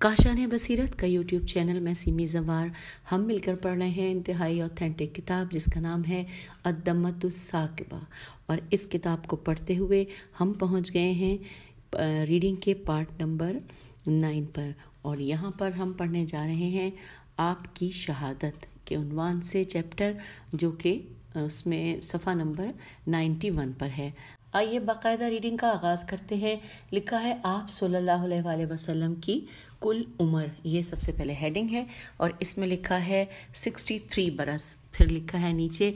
काशान बसीरत का YouTube channel में semi जवार हम मिलकर पढ़ रहे हैं इंतहाई ऑथेंटिक किताब जिसका नाम है अदमतुसाकबा और इस किताब को पढ़ते हुए हम पहुंच गए हैं रीडिंग के पार्ट नंबर नाइन पर और यहाँ पर हम पढ़ने जा रहे हैं आपकी शहादत के उनवान से चैप्टर जो कि उसमें सफ़ा नंबर नाइन्टी वन पर है आइए बाकायदा रीडिंग का आगाज़ करते हैं लिखा है आप सल्लल्लाहु अलैहि वसल्लम की कुल उम्र ये सबसे पहले हेडिंग है और इसमें लिखा है 63 बरस फिर लिखा है नीचे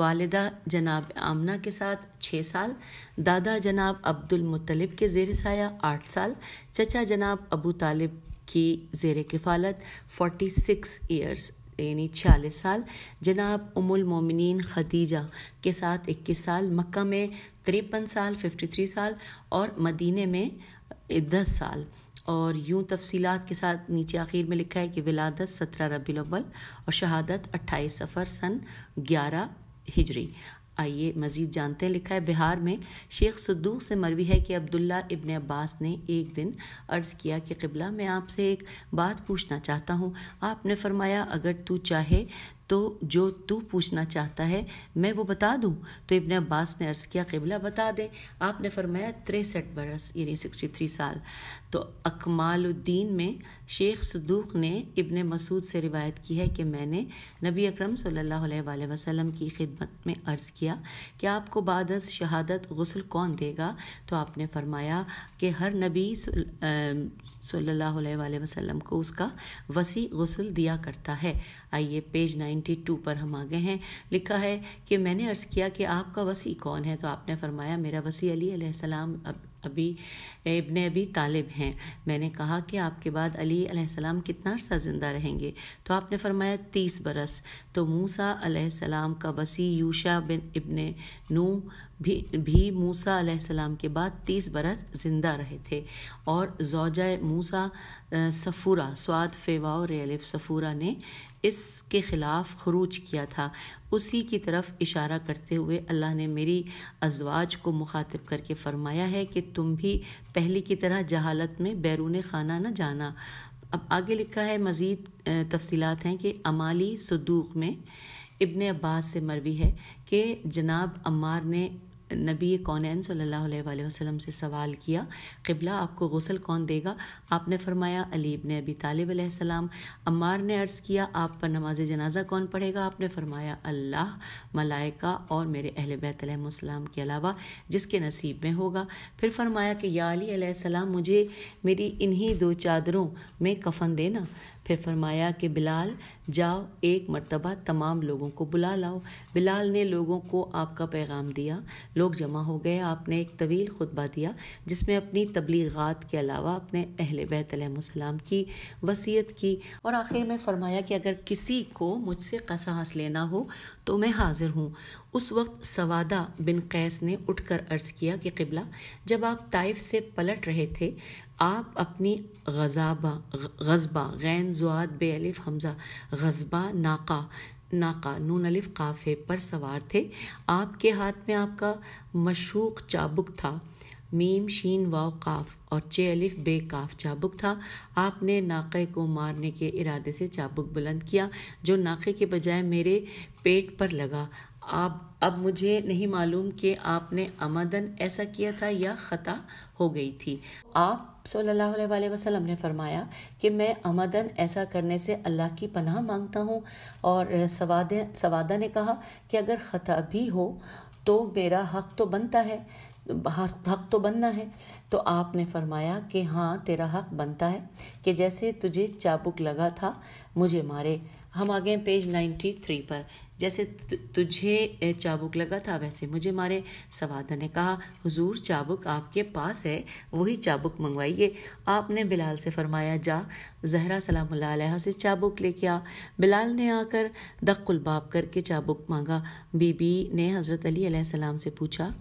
वालिदा जनाब आमना के साथ छः साल दादा जनाब अब्दुल मुतलिब के जेर साया आठ साल चचा जनाब अबू तालिब की जेर किफ़ालत 46 ईयर्स यानी छियालीस साल जनाब उमुल मोमिनीन खदीजा के साथ इक्कीस साल मक्का में तिरपन साल फिफ्टी थ्री साल और मदीने में दस साल और यूं तफसीलात के साथ नीचे आखिर में लिखा है कि विलादत सत्रह रबी अव्वल और शहादत अट्ठाईस सफ़र सन ग्यारह हिजरी आइए मज़ीद जानते हैं लिखा है बिहार में शेख सद्दूक से मरवी है कि अब्दुल्ला इबन अब्बास ने एक दिन अर्ज़ किया कि किबला मैं आपसे एक बात पूछना चाहता हूँ आपने फरमाया अगर तू चाहे तो जो तू पूछना चाहता है मैं वो बता दूँ तो इबन अब्बास ने अर्ज़ किया किबला बता दें आपने फरमाया तिरसठ बरस यानी सिक्सटी थ्री साल तो अकमालुद्दीन में शेख सदूक ने इबन मसूद से रिवायत की है कि मैंने नबी अकरम सल्लल्लाहु अलैहि वसल्लम की खिदमत में अर्ज़ किया कि आपको बाद शहादत गसल कौन देगा तो आपने फरमाया कि हर नबी सल्लल्लाहु अलैहि वसल्लम को उसका वसी गसल दिया करता है आइए पेज 92 पर हम आ गए हैं लिखा है कि मैंने अर्ज़ किया कि आपका वसी कौन है तो आपने फरमाया मेरा वसी अली अलैहिस्सलाम अब अभी इबन अभी तालिब हैं मैंने कहा कि आपके बाद अली अलैहिस्सलाम कितना अर्सा ज़िंदा रहेंगे तो आपने फरमाया तीस बरस तो मूसा अलैहिस्सलाम का वसी यूशा बिन इब्ने नू भी भी मूसा अलैहिस्सलाम के बाद तीस बरस जिंदा रहे थे और जौजा मूसा सफ़ूरा स्वाद फेवाओ रेलिफ सफ़ूरा ने इसके ख़िलाफ़ खरूज किया था उसी की तरफ इशारा करते हुए अल्लाह ने मेरी अजवाज को मुखातिब करके फ़रमाया है कि तुम भी पहले की तरह जहालत में बैरून खाना न जाना अब आगे लिखा है मज़ीद तफसीत हैं कि अमाली सदूक में इब्ने अब्बास से मरवी है कि जनाब अम्मार ने नबी कौन सल्ला वसलम से सवाल किया किबला आपको गसल कौन देगा आपने फरमाया अलीब ने अबी तालिब सलाम अम्मार ने अर्ज़ किया आप पर नमाज जनाजा कौन पढ़ेगा आपने फरमाया अल्लाह मलाइका और मेरे अहल बैतम के अलावा जिसके नसीब में होगा फिर फरमाया कि या अली सलाम मुझे मेरी इन्हीं दो चादरों में कफन देना फिर फरमाया कि बिलाल जाओ एक मर्तबा तमाम लोगों को बुला लाओ बिलाल ने लोगों को आपका पैगाम दिया लोग जमा हो गए आपने एक तवील खुतबा दिया जिसमें अपनी तबलीगात के अलावा अपने अहल सलाम की वसीयत की और आखिर में फरमाया कि अगर किसी को मुझसे कसास लेना हो तो मैं हाजिर हूँ उस वक्त सवादा बिन कैस ने उठकर अर्ज किया कि किबला जब आप ताइफ से पलट रहे थे आप अपनी गजाबा गजबा गैन जुआत बे अलिफ हमज़ा गजबा नाका नाका नून अलिफ काफ़े पर सवार थे आपके हाथ में आपका मशूक चाबुक था मीम शीन वाव काफ और चे अलिफ बे काफ चाबुक था आपने नाके को मारने के इरादे से चाबुक बुलंद किया जो नाके के बजाय मेरे पेट पर लगा आप अब मुझे नहीं मालूम कि आपने अमदन ऐसा किया था या ख़ता हो गई थी आप सल्लल्लाहु अलैहि वसल्लम ने फरमाया कि मैं अमदन ऐसा करने से अल्लाह की पनाह मांगता हूँ और सवाद सवादा ने कहा कि अगर ख़ता भी हो तो मेरा हक तो बनता है हक तो बनना है तो आपने फरमाया कि हाँ तेरा हक बनता है कि जैसे तुझे चाबुक लगा था मुझे मारे हम आ गए पेज नाइन्टी थ्री पर जैसे तुझे चाबुक लगा था वैसे मुझे मारे सवादा ने कहा हुजूर चाबुक आपके पास है वही चाबुक मंगवाइए आपने बिलाल से फरमाया जा जहरा सलाम से चाबुक लेके आ बिलाल ने आकर बाप करके चाबुक मांगा बीबी ने हज़रत अली सलाम से पूछा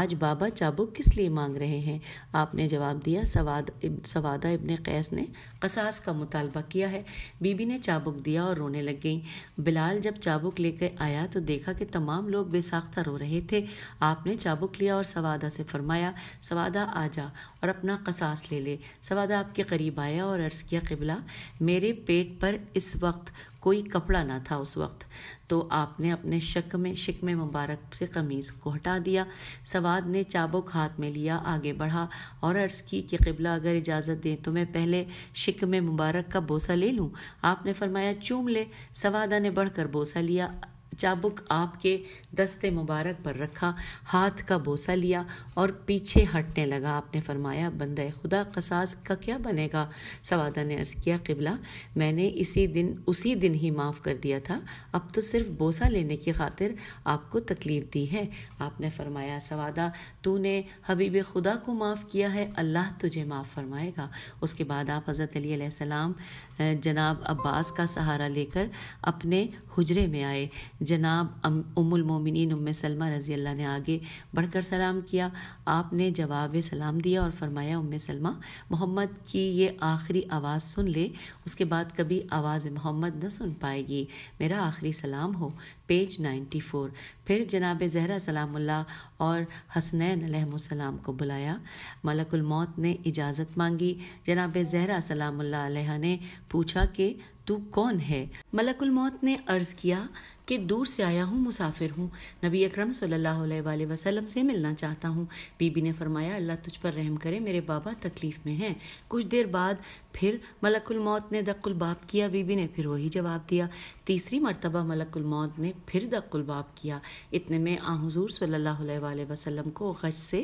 आज बाबा चाबुक किस लिए मांग रहे हैं आपने जवाब दिया सवाद इब, सवादा इब्ने कैस ने कसास का मुतालबा किया है बीबी ने चाबुक दिया और रोने लग गई बिलाल जब चाबुक लेकर आया तो देखा कि तमाम लोग बेसाख्ता रो रहे थे आपने चाबुक लिया और सवादा से फरमाया सवादा आ जा और अपना कसास ले ले सवादा आपके करीब आया और अर्ज़ किया किबला बोला मेरे पेट पर इस वक्त कोई कपड़ा ना था उस वक्त तो आपने अपने शक में शिक में मुबारक से कमीज़ को हटा दिया सवाद ने चाबुक हाथ में लिया आगे बढ़ा और अर्ज़ की कि किबला अगर इजाज़त दें तो मैं पहले शिक में मुबारक का बोसा ले लूँ आपने फरमाया चूम ले सवादा ने बढ़कर बोसा लिया चाबुक आपके दस्ते मुबारक पर रखा हाथ का बोसा लिया और पीछे हटने लगा आपने फरमाया बंद खुदा कसास का क्या बनेगा सवादा ने अर्ज़ किया किबला मैंने इसी दिन उसी दिन ही माफ़ कर दिया था अब तो सिर्फ बोसा लेने की खातिर आपको तकलीफ़ दी है आपने फरमाया सवादा तूने हबीब खुदा को माफ़ किया है अल्लाह तुझे माफ़ फरमाएगा उसके बाद आप हज़रत अली सलाम जनाब अब्बास का सहारा लेकर अपने हुजरे में आए जनाब उमुल मोमिनीन उम सलमा रज़ी अल्लाह ने आगे बढ़कर सलाम किया आपने जवाब सलाम दिया और फरमाया उम सलमा मोहम्मद की ये आखिरी आवाज़ सुन ले उसके बाद कभी आवाज़ मोहम्मद न सुन पाएगी मेरा आखिरी सलाम हो पेज 94 फिर जनाब जहरा सलामुल्ला और हसनैन सलाम को बुलाया मलकुल मौत ने इजाज़त मांगी जनाब जहरा सलामुल्ला ने पूछा कि तू कौन है मलकुल मौत ने अर्ज़ किया कि दूर से आया हूँ मुसाफिर हूँ नबी अकरम सल्लल्लाहु अलैहि वसल्लम से मिलना चाहता हूँ बीबी ने फरमाया अल्लाह तुझ पर रहम करे मेरे बाबा तकलीफ़ में हैं कुछ देर बाद फिर मलकुल मौत ने दक्ल बाप किया बीबी ने फिर वही जवाब दिया तीसरी मरतबा मलकुल मौत ने फिर दक्ल बाप किया इतने में आ हजूर सल्लल्लाहु अलैहि वसल्लम को गज से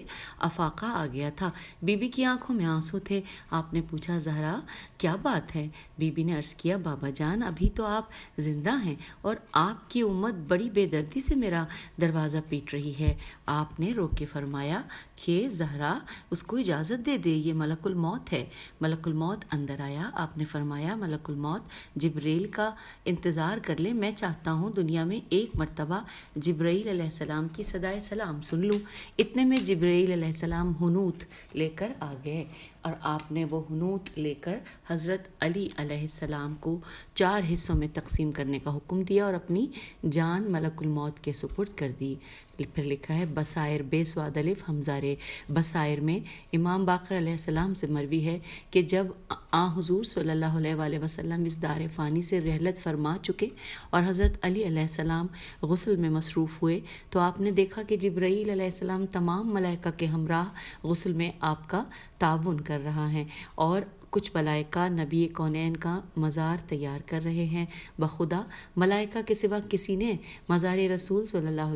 अफाका आ गया था बीबी की आंखों में आंसू थे आपने पूछा जहरा क्या बात है बीबी ने अर्ज़ किया बाबा जान अभी तो आप जिंदा हैं और आपकी उम्मत बड़ी बेदर्दी से मेरा दरवाज़ा पीट रही है आपने रोक के फरमाया कि जहरा उसको इजाज़त दे दे ये मलकुल मौत है मलकुल मौत अंदर आया आपने फरमाया मलकुल मौत जिब्रेल का इंतज़ार कर ले मैं चाहता हूँ दुनिया में एक मरतबा जिब्रैल सलाम की सदाए सलाम सुन लूँ इतने में जिब्रैल सलाम हनूत लेकर आ गए और आपने वो हनूत लेकर हज़रत अली सलाम को चार हिस्सों में तकसीम करने का हुक्म दिया और अपनी जान मलकुल मौत के सुपुर्द कर दी फिर लिखा है बसायर बेसवाद हमजारे बसायर में इमाम बाकर सलाम से मरवी है कि जब आ हजूर सल्ला वसम इस दार फ़ानी से रहलत फरमा चुके और हज़रत अली गसल में मसरूफ़ हुए तो आपने देखा कि जबरील सलाम तमाम मलाइका के हमरा गसल में आपका ताउन कर कर रहा है और कुछ मलाइका नबी कौनैन का मज़ार तैयार कर रहे हैं बखुदा मलाइका के सिवा किसी ने मज़ार रसूल सल्ला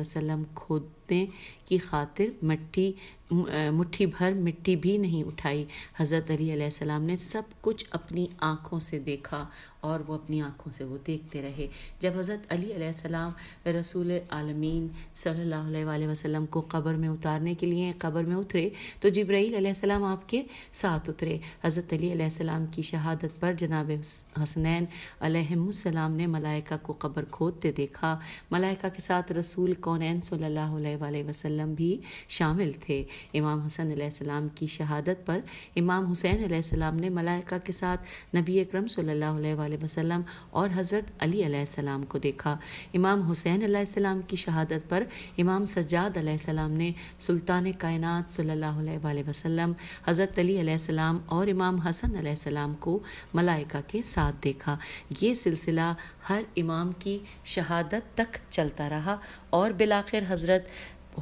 वसम खुद फुतने की खातिर मट्टी मुट्ठी भर मिट्टी भी नहीं उठाई हज़रत अली सलाम ने सब कुछ अपनी आँखों से देखा और वो अपनी आँखों से वो देखते रहे जब हज़रत अली सलाम रसूल आलमीन सल्लल्लाहु अलैहि वसल्लम को कब्र में उतारने के लिए कब्र में उतरे तो जब्राईल सलाम आपके साथ उतरे हज़रत अली सलाम की शहादत पर जनाब हसनैन अलैहिस्सलाम ने मलाइका को कब्र खोदते देखा मलाइका के साथ रसूल कौनैन सल्लल्लाहु वसल्लम भी शामिल थे इमाम हसन सलाम की शहादत पर इमाम हुसैन सलाम ने मलाइका के साथ नबी अकरम सल्लल्लाहु अलैहि वसल्लम और हज़रत अली सलाम को देखा इमाम हुसैन सलाम की शहादत पर इमाम सज्जाद सलाम ने सुल्तान कायनात सल्लल्लाहु अलैहि वसल्लम हज़रत अली सलाम और इमाम हसन सलाम को मलाइका के साथ देखा ये सिलसिला हर इमाम की शहादत तक चलता रहा और बिलाखिर हज़रत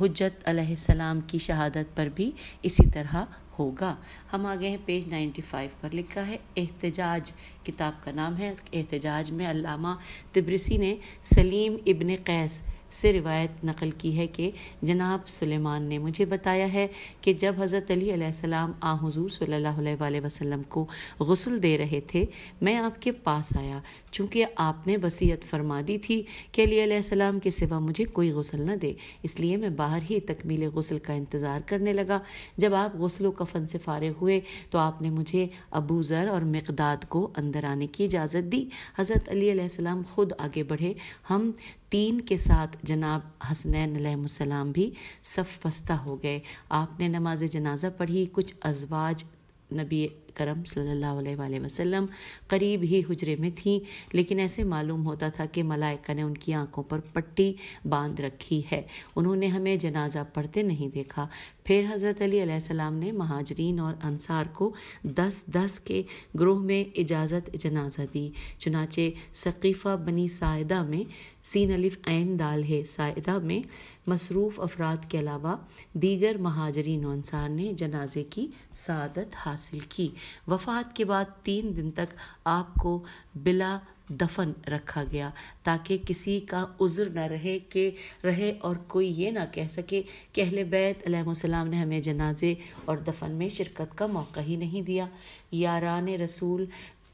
हजरत अलैहिस्सलाम की शहादत पर भी इसी तरह होगा हम आगे हैं पेज 95 पर लिखा है एहतजाज किताब का नाम है एहतजाज में अल्लामा तिब्रिसी ने सलीम इब्न कैस से रिवायत नकल की है कि जनाब सुलेमान ने मुझे बताया है कि जब हज़रत अली सलाम आ हजूर सल्लल्लाहु अलैहि वसल्लम को गसल दे रहे थे मैं आपके पास आया चूँकि आपने वसीयत फरमा दी थी कि अली सलाम के सिवा मुझे कोई गसल न दे इसलिए मैं बाहर ही तकमील गसल का इंतज़ार करने लगा जब आप गसल कफन से फारग हुए तो आपने मुझे अबूजर और मकदाद को अंदर आने की इजाज़त दी हज़रत अली सलाम ख़ुद आगे बढ़े हम तीन के साथ जनाब हसनैन सलाम भी सफ़ पस्ता हो गए आपने नमाज जनाजा पढ़ी कुछ अजवाज नबी करम सल्लल्लाहु अलैहि वसल्लम करीब ही हुजरे में थीं लेकिन ऐसे मालूम होता था कि मलाइका ने उनकी आंखों पर पट्टी बांध रखी है उन्होंने हमें जनाजा पढ़ते नहीं देखा फिर हज़रत अली सलाम ने महाजरीन और अनसार को दस दस के ग्रोह में इजाज़त जनाजा दी चुनाचे सकीफ़ा बनी सायदा में सीन अलिफ आन दाल है सायदा में मसरूफ़ अफराद के अलावा दीगर महाजरीन अनसार ने जनाजे की सादत हासिल की वफ़ात के बाद तीन दिन तक आपको बिला दफन रखा गया ताकि किसी का उज़र न रहे कि रहे और कोई ये ना कह सके कि अहल बैतम ने हमें जनाजे और दफन में शिरकत का मौका ही नहीं दिया यारान रसूल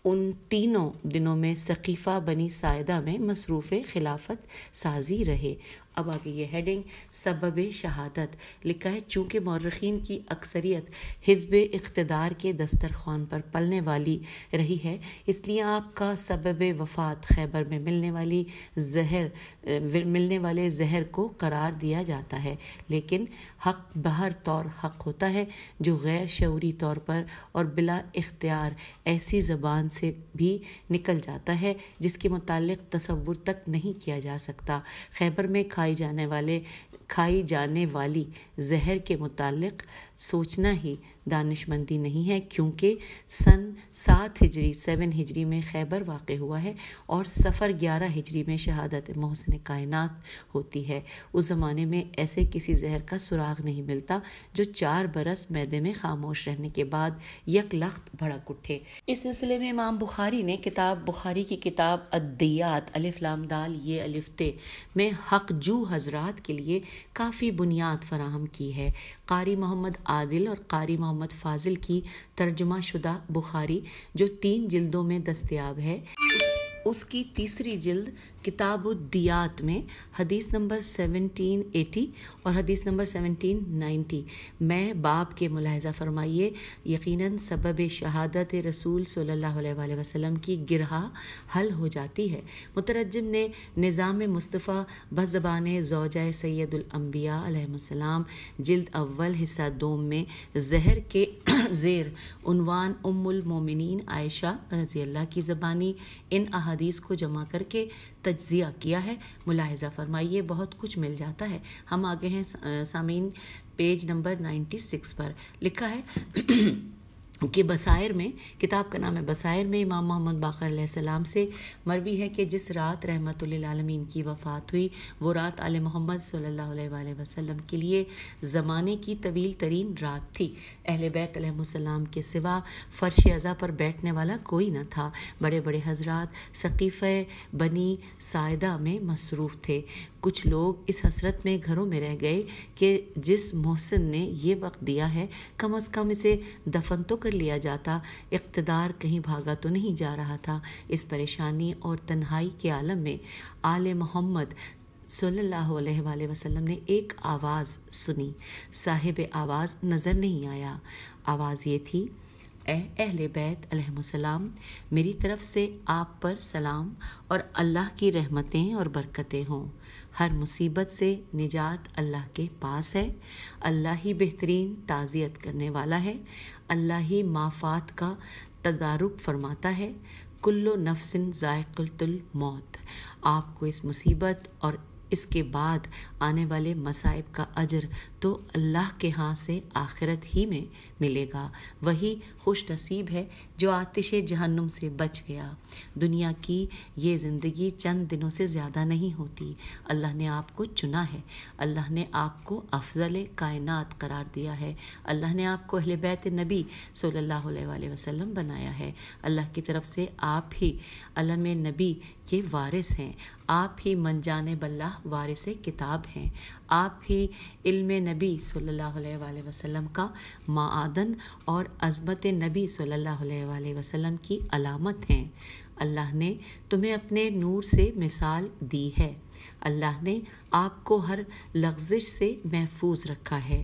उन तीनों दिनों में सकीफ़ा बनी सायदा में मसरूफ़ खिलाफत साजी रहे अब आगे ये हेडिंग सबब शहादत लिखा है चूंकि मौरखीन की अक्सरियत हिजब इकतदार के दस्तरखान पर पलने वाली रही है इसलिए आपका सबब वफात खैबर में मिलने वाली जहर मिलने वाले जहर को करार दिया जाता है लेकिन हक बहर तौर हक होता है जो गैर शौरी तौर पर और बिला इख्तियार ऐसी ज़बान से भी निकल जाता है जिसके मुतालिक तस्वुर तक नहीं किया जा सकता खैबर में खाई जाने वाले खाई जाने वाली जहर के मुतालिक सोचना ही दानिशमंदी नहीं है क्योंकि सन सात हिजरी सेवन हिजरी में खैबर वाक़ हुआ है और सफ़र ग्यारह हिजरी में शहादत मोहसिन कायनात होती है उस ज़माने में ऐसे किसी जहर का सुराग नहीं मिलता जो चार बरस मैदे में खामोश रहने के बाद यक लख्त भड़क उठे इस सिलसिले में इमाम बुखारी ने किताब बुखारी की किताब अद्दियात अलिफ लामदाल ये अलिफ्ते में हक जू हजरात के लिए काफ़ी बुनियाद फराहम की है कारी मोहम्मद आदिल और कारी मोहम्मद फाजिल की तर्जमा शुदा बुखारी जो तीन जिल्दों में दस्तियाब है उसकी तीसरी जिल्द किताबुद्दियात में हदीस नंबर 1780 और हदीस नंबर 1790 मैं बाप के मुलाहजा फरमाइए यकीनन सबब शहादत रसूल सल्लल्लाहु अलैहि वसल्लम की गिरह हल हो जाती है मुतरजम ने निज़ाम मुस्तफ़ा बज़बान जौज सैदुलम्बिया आसमाम जल्द अव्वल हिस्सा दोम में जहर के जेर उनवान उम्मुल मोमिनीन आयशा रजी अल्लाह की ज़बानी इन अहादीस को जमा करके तज्जिया किया है मुलाहजा फरमाइए बहुत कुछ मिल जाता है हम आगे हैं सामीन पेज नंबर नाइन्टी सिक्स पर लिखा है कि बसायर में किताब का नाम है बसायर में इमाम मोहम्मद बाकर सलाम से मरवी है कि जिस रात रहमत आलमीन की वफ़ात हुई वो रात आल मोहम्मद सल्ला वसम के लिए ज़माने की तवील तरीन रात थी अहल बैतम के सिवा फ़र्श अज़ा पर बैठने वाला कोई न था बड़े बड़े हजरात सकीफ़ बनी सायदा में मसरूफ़ थे कुछ लोग इस हसरत में घरों में रह गए कि जिस मोहसिन ने ये वक्त दिया है कम अज़ कम इसे दफन तो कर लिया जाता इकतदार कहीं भागा तो नहीं जा रहा था इस परेशानी और तन्हाई के आलम में आल मोहम्मद सल्लल्लाहु अलैहि वसल्लम ने एक आवाज़ सुनी साहिब आवाज़ नज़र नहीं आया आवाज़ ये थी ए बैत सलाम मेरी तरफ से आप पर सलाम और अल्लाह की रहमतें और बरकतें हों हर मुसीबत से निजात अल्लाह के पास है अल्लाह ही बेहतरीन ताज़ियत करने वाला है अल्लाह ही माफात का तदारुक फरमाता है कुल्लो नफसिन ज़ायक़ुलतुल मौत आपको इस मुसीबत और इसके बाद आने वाले मसाइब का अजर तो अल्लाह के यहाँ से आखिरत ही में मिलेगा वही खुश नसीब है जो आतिश जहन्नुम से बच गया दुनिया की ये ज़िंदगी चंद दिनों से ज़्यादा नहीं होती अल्लाह ने आपको चुना है अल्लाह ने आपको अफजल कायनात करार दिया है अल्लाह ने आपको अहल बैत नबी सल्ला अलैहि बनाया है अल्लाह की तरफ से आप ही अलम नबी के वारिस हैं आप ही मनजान बल्ला वारिस किताब हैं आप ही इल्म नबी सल्लल्लाहु अलैहि वसल्लम का मादन और अज़मत नबी सल्लल्लाहु अलैहि वसल्लम की अलामत हैं अल्लाह ने तुम्हें अपने नूर से मिसाल दी है अल्लाह ने आपको हर लफ्जिश से महफूज रखा है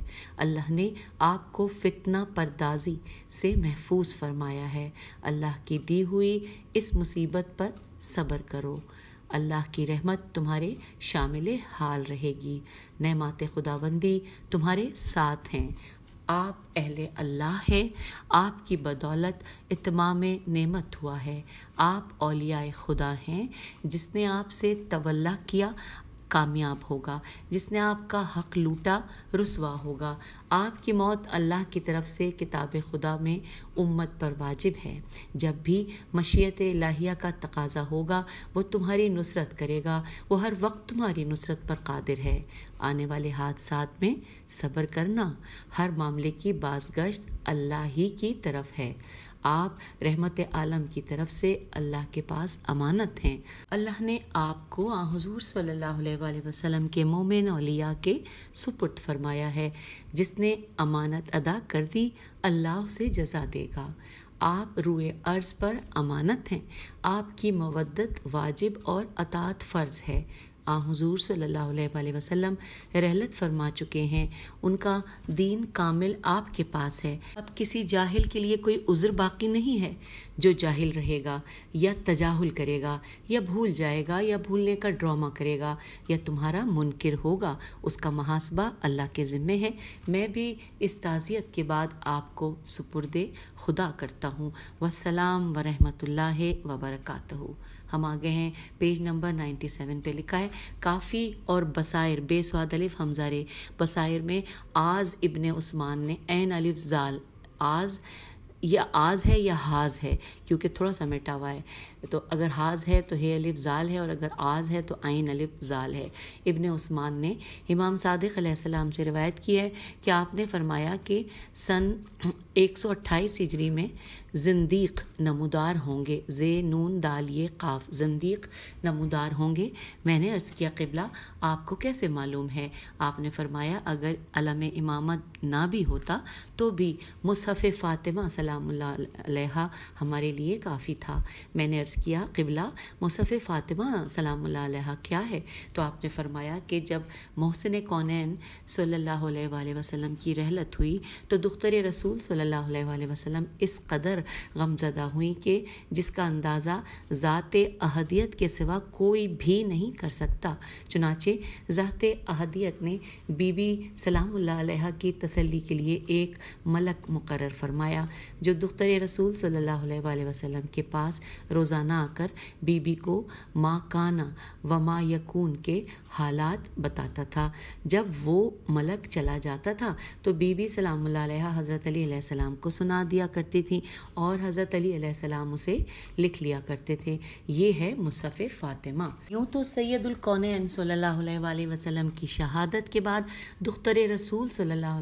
अल्लाह ने आपको फितना परदाजी से महफूज फरमाया है अल्लाह की दी हुई इस मुसीबत पर सब्र करो अल्लाह की रहमत तुम्हारे शामिल हाल रहेगी नमात खुदाबंदी तुम्हारे साथ हैं आप अहले अल्लाह हैं आपकी बदौलत इतमाम नेमत हुआ है आप अलिया खुदा हैं जिसने आपसे तवल्ला किया कामयाब होगा जिसने आपका हक लूटा रसवा होगा आपकी मौत अल्लाह की तरफ से किताब खुदा में उम्मत पर वाजिब है जब भी मशीत लाहिया का तकाजा होगा वो तुम्हारी नुसरत करेगा वो हर वक्त तुम्हारी नुसरत पर कादिर है आने वाले हादसा में सब्र करना हर मामले की बाजगश्त अल्लाह ही की तरफ है आप रहमत आलम की तरफ से अल्लाह के पास अमानत हैं अल्लाह ने आपको हजूर सल्लल्लाहु अलैहि वसल्लम के मोमिन अलिया के सुपुट फरमाया है जिसने अमानत अदा कर दी अल्लाह उसे जजा देगा आप रूए अर्ज़ पर अमानत हैं आपकी मवदत वाजिब और अतात फ़र्ज़ है आ हजूर सल्ला अलैहि रहलत फरमा चुके हैं उनका दीन कामिल आपके पास है अब किसी जाहिल के लिए कोई उज़र बाकी नहीं है जो जाहिल रहेगा या तजाहुल करेगा या भूल जाएगा या भूलने का ड्रामा करेगा या तुम्हारा मुनकर होगा उसका महासबा अल्लाह के ज़िम्मे है मैं भी इस ताज़ियत के बाद आपको सुपुर्द खुदा करता हूँ वसलाम वरहमत ला वबरकू हम आगे हैं पेज नंबर 97 पे लिखा है काफ़ी और बसायर बेसवाद अलिफ हमजारे बसायर में आज इब्ने उस्मान ने एन अलिफ जाल आज या आज है या हाज है क्योंकि थोड़ा सा मिटा हुआ है तो अगर हाज है तो हे अलिफ ज़ाल है और अगर आज है तो आइन अलिफ ज़ाल है इबन उस्मान ने इमाम सादिक सलाम से रिवायत की है कि आपने फरमाया कि सन 128 हिजरी में जंदीक नमदार होंगे जे नून दाल ये काफ जंदीक नमदार होंगे मैंने अर्ज़ किया किबला आपको कैसे मालूम है आपने फरमाया अगर अलम इमामत ना भी होता तो भी मुसफ़ फ़ातिमा सलाम हमारे लिए काफ़ी था मैंने अर्ज़ किया किबला मुसफ़ फ़ातिमा सलाम क्या है तो आपने फरमाया कि जब मोहसिन कौन सल्ला वसम की रहलत हुई तो दुख्तर रसूल सल्ला वसम इस कदर गमजदा हुई कि जिसका अंदाज़ा ज़ात अहदियत के सिवा कोई भी नहीं कर सकता चुनाचे ज़ात अहदियत ने बीबी सलाम की तसली के लिए एक मलक मुकर फरमाया जो दुख्तर रसूल सल्ला वसल्लम के पास रोज़ाना आकर बीबी को माँ काना व माँ यकून के हालात बताता था जब वो मलक चला जाता था तो बीबी सलाम हज़रत अली सलाम को सुना दिया करती थी और हज़रत अली सलाम उसे लिख लिया करते थे ये है मुसफ़ फ़ातिमा यूँ तो सैदुलकौन सल्ला वसलम की शहादत के बाद दुख्तर रसूल सल्ला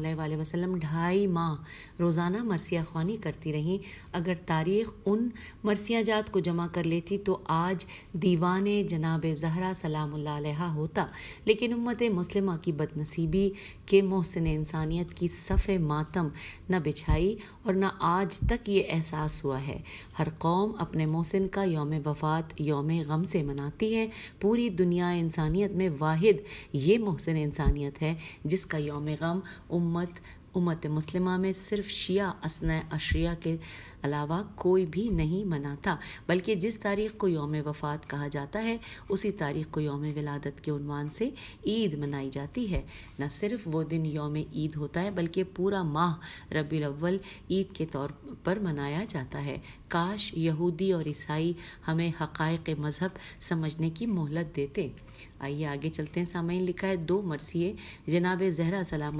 वसलम ढाई माह रोज़ाना मरसिया खानी करती रहीं अगर तारीख़ उन जात को जमा कर लेती तो आज दीवान जनाब जहरा सलाम होता लेकिन उम्मत मुस्लिमा की बदनसीबी के मोहसिन इंसानियत की सफ़े मातम न बिछाई और न आज तक ये एहसास हुआ है हर कौम अपने मोहसिन का योम वफात योम गम से मनाती है पूरी दुनिया इंसानियत में वाहिद ये मोहसिन इंसानियत है जिसका योम गम उम्मत उम्मत मुस्लिमा में सिर्फ शिया असन अशिया के अलावा कोई भी नहीं मनाता बल्कि जिस तारीख को योम वफ़ात कहा जाता है उसी तारीख को योम विलादत के उनवान से ईद मनाई जाती है न सिर्फ वो दिन योम ईद होता है बल्कि पूरा माह रबी अव्वल ईद के तौर पर मनाया जाता है काश यहूदी और ईसाई हमें हक़ मज़हब समझने की मोहलत देते आइए आगे चलते हैं सामयन लिखा है दो मरसिए जनाब जहरा सलाम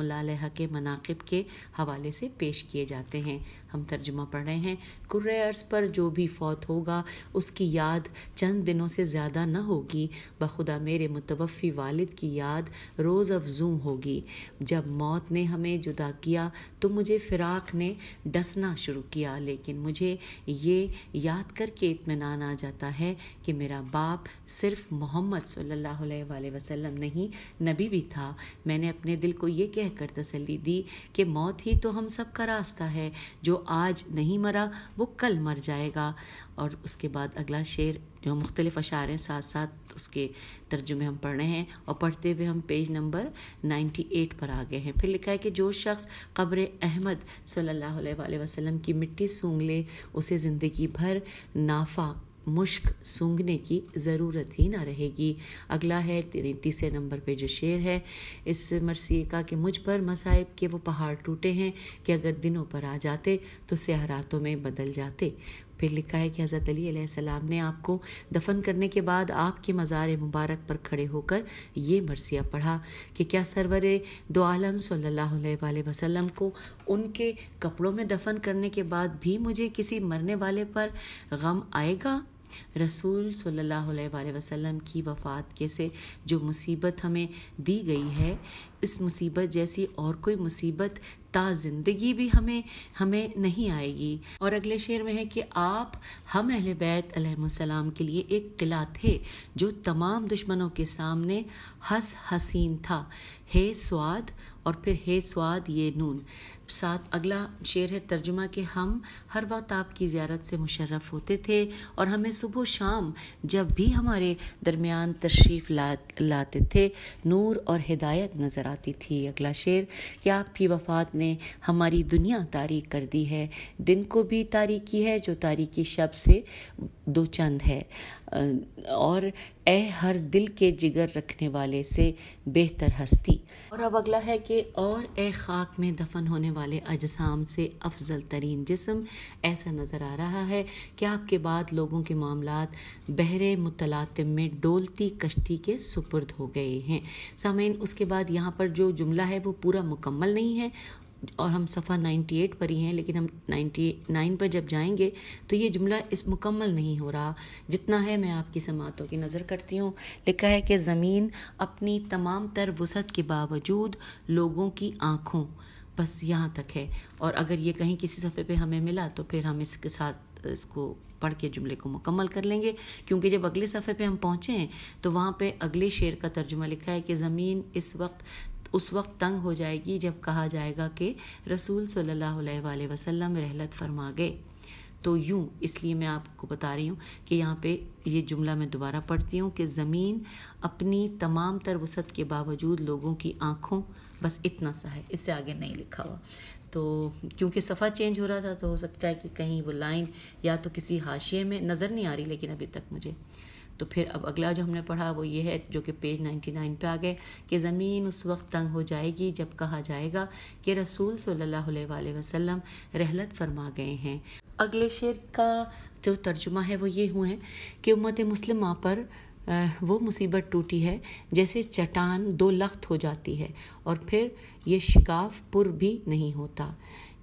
के मनाकब के हवाले से पेश किए जाते हैं हम तर्जुमा पढ़ रहे हैं हैं कुर्रेयर्स पर जो भी फौत होगा उसकी याद चंद दिनों से ज़्यादा न होगी बखुदा मेरे मुतवफ़ी वालिद की याद रोज़ अफजू होगी जब मौत ने हमें जुदा किया तो मुझे फ़िराक ने डसना शुरू किया लेकिन मुझे ये याद करके इतमान आ जाता है कि मेरा बाप सिर्फ मोहम्मद सल्लल्लाहु अलैहि वसल्लम नहीं नबी भी था मैंने अपने दिल को ये कहकर तसली दी कि मौत ही तो हम सब का रास्ता है जो आज नहीं मरा तरह वो कल मर जाएगा और उसके बाद अगला शेर जो मुख्तलिफ अशार हैं साथ साथ उसके तर्जुमे हम पढ़ रहे हैं और पढ़ते हुए हम पेज नंबर नाइन्टी एट पर आ गए हैं फिर लिखा है कि जो शख्स कब्र अहमद सल्लल्लाहु अलैहि वसल्लम की मिट्टी सूंघ ले उसे ज़िंदगी भर नाफा मुश्क सूंघने की ज़रूरत ही ना रहेगी अगला है तीसरे नंबर पे जो शेर है इस मरसिए का कि मुझ पर मसाइब के वो पहाड़ टूटे हैं कि अगर दिनों पर आ जाते तो सहरातों में बदल जाते फिर लिखा है कि हज़रत अली सलाम ने आपको दफन करने के बाद आपके मज़ार मुबारक पर खड़े होकर ये मरसिया पढ़ा कि क्या सरवर दो आलम सल्लल्लाहु अलैहि वसल्लम को उनके कपड़ों में दफन करने के बाद भी मुझे किसी मरने वाले पर गम आएगा रसूल सल्लल्लाहु अलैहि वसल्लम की वफ़ात के से जो मुसीबत हमें दी गई है इस मुसीबत जैसी और कोई मुसीबत ता ज़िंदगी भी हमें हमें नहीं आएगी और अगले शेर में है कि आप हम अहल बैत सलाम के लिए एक किला थे जो तमाम दुश्मनों के सामने हस हसीन था हे स्वाद और फिर हे स्वाद ये नून साथ अगला शेर है तर्जुमा कि हम हर वक्त आपकी ज़्यारत से मुशर्रफ होते थे और हमें सुबह शाम जब भी हमारे दरमियान तशरीफ़ ला लाते थे नूर और हिदायत नज़र आती थी अगला शेर कि आपकी वफ़ात ने ने हमारी दुनिया तारीख कर दी है दिन को भी तारीखी है जो तारीखी शब्द से दो चंद है और ए हर दिल के जिगर रखने वाले से बेहतर हस्ती और अब अगला है कि और ए खाक में दफन होने वाले अजसाम से अफजल तरीन जिसम ऐसा नज़र आ रहा है कि आपके बाद लोगों के मामला बहरे मुतलातिम में डोलती कश्ती के सुपुर्द हो गए हैं सामीन उसके बाद यहाँ पर जो जुमला है वो पूरा मुकम्मल नहीं है और हम सफ़ा 98 पर ही हैं लेकिन हम 99 पर जब जाएंगे तो ये जुमला इस मुकम्मल नहीं हो रहा जितना है मैं आपकी समातों की नज़र करती हूँ लिखा है कि ज़मीन अपनी तमाम तर वसत के बावजूद लोगों की आँखों बस यहाँ तक है और अगर ये कहीं किसी सफ़े पे हमें मिला तो फिर हम इसके साथ इसको पढ़ के जुमले को मुकम्मल कर लेंगे क्योंकि जब अगले सफ़े पे हम पहुँचे हैं तो वहाँ पे अगले शेर का तर्जुमा लिखा है कि ज़मीन इस वक्त उस वक्त तंग हो जाएगी जब कहा जाएगा कि रसूल सल्लल्लाहु अलैहि वसल्लम रहलत फरमा गए तो यूँ इसलिए मैं आपको बता रही हूँ कि यहाँ पे ये जुमला मैं दोबारा पढ़ती हूँ कि ज़मीन अपनी तमाम तर वसत के बावजूद लोगों की आँखों बस इतना सा है इससे आगे नहीं लिखा हुआ तो क्योंकि सफ़ा चेंज हो रहा था तो हो सकता है कि कहीं वो लाइन या तो किसी हाशिए में नज़र नहीं आ रही लेकिन अभी तक मुझे तो फिर अब अगला जो हमने पढ़ा वो ये है जो कि पेज 99 पे आ गए कि ज़मीन उस वक्त तंग हो जाएगी जब कहा जाएगा कि रसूल सल्लल्लाहु अलैहि वसल्लम रहलत फरमा गए हैं अगले शेर का जो तर्जुमा है वो ये हुए हैं कि उम्मत मुस्लिमा पर वो मुसीबत टूटी है जैसे चट्टान दो लख्त हो जाती है और फिर ये शिकाफ पुर भी नहीं होता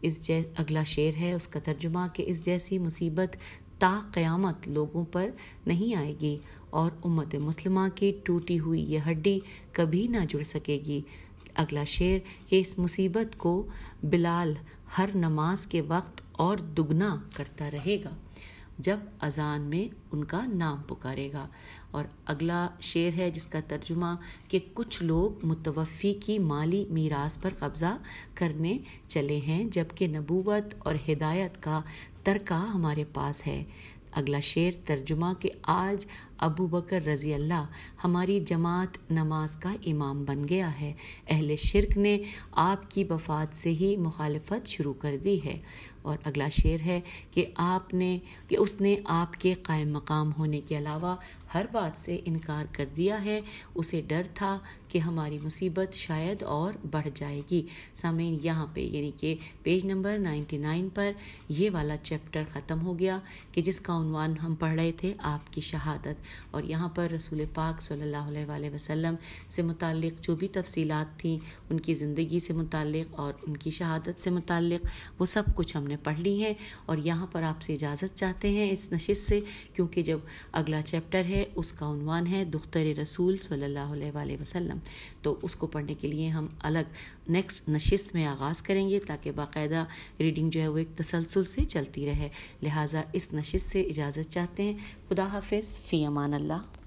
इस जै अगला शेर है उसका तर्जुमा कि इस जैसी मुसीबत ता क़यामत लोगों पर नहीं आएगी और उम्मत मुसलमा की टूटी हुई यह हड्डी कभी ना जुड़ सकेगी अगला शेर कि इस मुसीबत को बिलाल हर नमाज के वक्त और दुगना करता रहेगा जब अजान में उनका नाम पुकारेगा और अगला शेर है जिसका तर्जुमा कि कुछ लोग मुतवफ़ी की माली मीरास पर कब्ज़ा करने चले हैं जबकि नबूवत और हिदायत का तरका हमारे पास है अगला शेर तर्जुमा के आज अबू बकर रज़ी अल्लाह हमारी जमात नमाज का इमाम बन गया है अहले शिरक ने आपकी वफात से ही मुखालफत शुरू कर दी है और अगला शेर है कि आपने कि उसने आपके कायम मकाम होने के अलावा हर बात से इनकार कर दिया है उसे डर था कि हमारी मुसीबत शायद और बढ़ जाएगी सामीन यहाँ पे यानी कि पेज नंबर 99 पर ये वाला चैप्टर ख़त्म हो गया कि जिसका उनवान हम पढ़ रहे थे आपकी शहादत और यहाँ पर रसूल पाक सल्लल्लाहु अलैहि वसल्लम से मुतक़ जो भी तफसीलात थी उनकी ज़िंदगी से मुतक़ और उनकी शहादत से मुतक़ वो सब कुछ हमने पढ़ ली हैं और यहाँ पर आपसे इजाज़त चाहते हैं इस नशिश से क्योंकि जब अगला चैप्टर है उसका उनवान है दुख्तर रसूल सल्ला अलैहि तो उसको पढ़ने के लिए हम अलग नेक्स्ट नशिस्त में आगाज़ करेंगे ताकि बाकायदा रीडिंग जो है वो एक तसलसल से चलती रहे लिहाजा इस नशिस्त से इजाज़त चाहते हैं खुदा हाफ फ़ी अमान अल्लाह